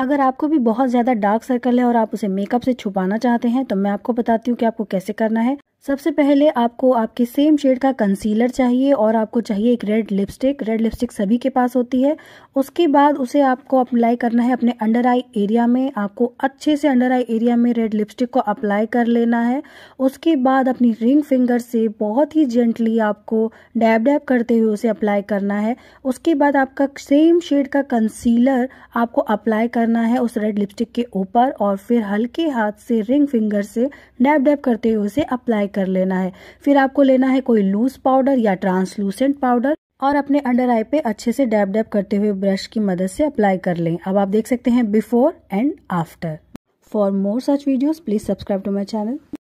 अगर आपको भी बहुत ज़्यादा डार्क सर्कल है और आप उसे मेकअप से छुपाना चाहते हैं तो मैं आपको बताती हूँ कि आपको कैसे करना है सबसे पहले आपको आपके सेम शेड का कंसीलर चाहिए और आपको चाहिए एक रेड लिपस्टिक रेड लिपस्टिक सभी के पास होती है उसके बाद उसे आपको अप्लाई करना है अपने अंडर आई एरिया में आपको अच्छे से अंडर आई एरिया में रेड लिपस्टिक को अप्लाई कर लेना है उसके बाद अपनी रिंग फिंगर से बहुत ही जेंटली आपको डैब डैब करते हुए उसे अप्लाई करना है उसके बाद आपका सेम शेड का कंसीलर आपको अप्लाई करना है उस रेड लिपस्टिक के ऊपर और फिर हल्के हाथ से रिंग फिंगर से डैब डैब करते हुए उसे अप्लाई अप्लाई कर लेना है फिर आपको लेना है कोई लूज पाउडर या ट्रांसलूसेंट पाउडर और अपने अंडर आई पे अच्छे से डैब डैब करते हुए ब्रश की मदद से अप्लाई कर लें अब आप देख सकते हैं before and after for more such videos please subscribe to my channel